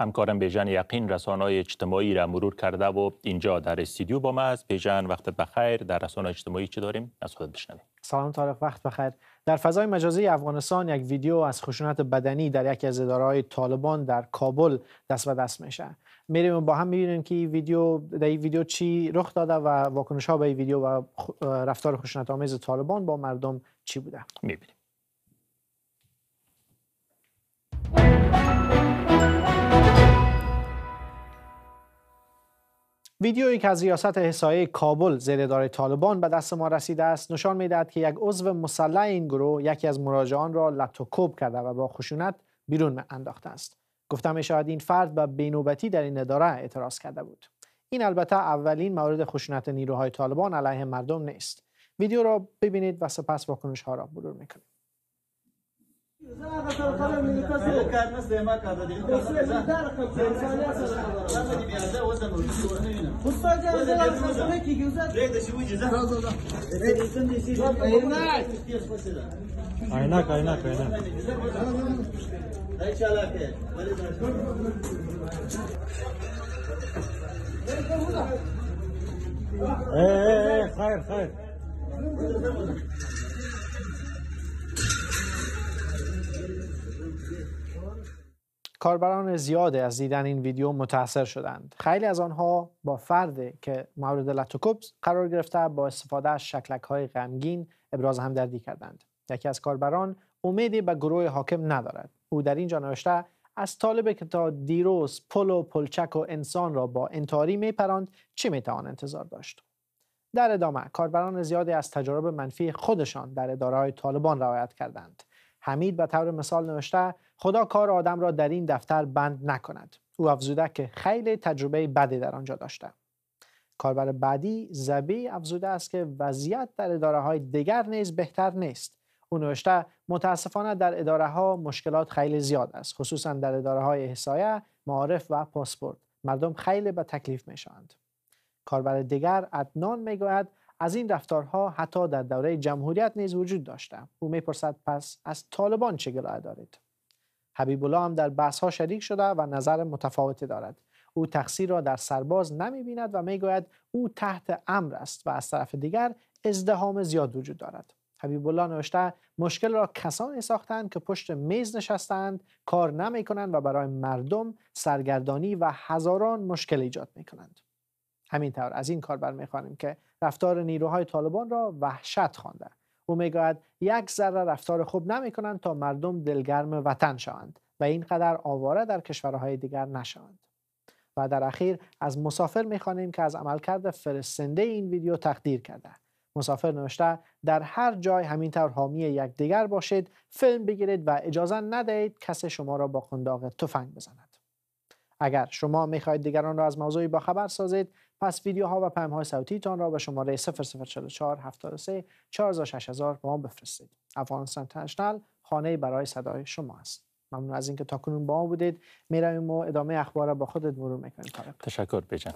همکارم بیژن یقین رسانه اجتماعی را مرور کرده و اینجا در استیدیو با ما است بیژن وقت بخیر در رسانه اجتماعی چی داریم از خود بشنویم سلام طارق وقت بخیر در فضای مجازی افغانستان یک ویدیو از خشونت بدنی در یکی از ادارهای طالبان در کابل دست و دست میشه میریم با هم میبینیم که این ویدیو در این ویدیو چی رخ داده و واکنش ها به این ویدیو و رفتار خشونت آمیز طالبان با مردم چی بوده میبینیم ویدیویی که از ریاست حسایه کابل زیر اداره طالبان به دست ما رسیده است نشان میدهد که یک عضو مسلح این گروه یکی از مراجعان را لتوکوب کرده و با خشونت بیرون انداخته است گفتم شاید این فرد به بینوبتی در این اداره اعتراض کرده بود این البته اولین مورد خشونت نیروهای طالبان علیه مردم نیست ویدیو را ببینید و سپس واکنش ها را مرور میکنیم الكارنس زي ما كذا دي Kaynak kaynak kaynak. Ee, hayır hayır. کاربران زیاده از دیدن این ویدیو متاثر شدند خیلی از آنها با فرد که مورد لتوکوب قرار گرفته با استفاده از شکلک های غمگین ابراز همدردی کردند یکی از کاربران امیدی به گروه حاکم ندارد او در اینجا نوشته از طالبه که تا دیروز پل و پلچک و انسان را با انتاری میپراند چه میتوان انتظار داشت در ادامه کاربران زیادی از تجارب منفی خودشان در اداره طالبان روایت کردند حمید به طور مثال نوشته خدا کار آدم را در این دفتر بند نکند او افزوده که خیلی تجربه بدی در آنجا داشته کاربر بعدی زبی افزوده است که وضعیت در اداره های دیگر نیز بهتر نیست او نوشته متاسفانه در اداره ها مشکلات خیلی زیاد است خصوصا در اداره های احسایه معارف و پاسپورت مردم خیلی به تکلیف می کاربر دیگر عدنان میگوید از این رفتارها حتی در دوره جمهوریت نیز وجود داشته او میپرسد پس از طالبان چه گلاه دارید حبیب هم در بحث ها شریک شده و نظر متفاوتی دارد او تقصیر را در سرباز نمی بیند و میگوید او تحت امر است و از طرف دیگر ازدهام زیاد وجود دارد حبیب نوشته مشکل را کسانی ساختند که پشت میز نشستند کار نمی کنند و برای مردم سرگردانی و هزاران مشکل ایجاد می کنند طور از این کار برمیخوانیم که رفتار نیروهای طالبان را وحشت خواندند او میگوید یک ذره رفتار خوب نمیکنند تا مردم دلگرم وطن شوند و اینقدر آواره در کشورهای دیگر نشوند و در اخیر از مسافر میخوانیم که از عملکرد فرستنده این ویدیو تقدیر کرده مسافر نوشته در هر جای همینطور حامی یکدیگر باشید فیلم بگیرید و اجازه ندهید کس شما را با قنداق تفنگ بزند اگر شما میخواهید دیگران را از موضوعی با خبر سازید پس ها و های صوتی تان را به شماره 0044 به ما بفرستید افغانستان تنشنل خانه برای صدای شما است ممنون از اینکه تاکنون با ما بودید میرویم و ادامه اخبار را با خودت مرور میکنیم تشکر بجان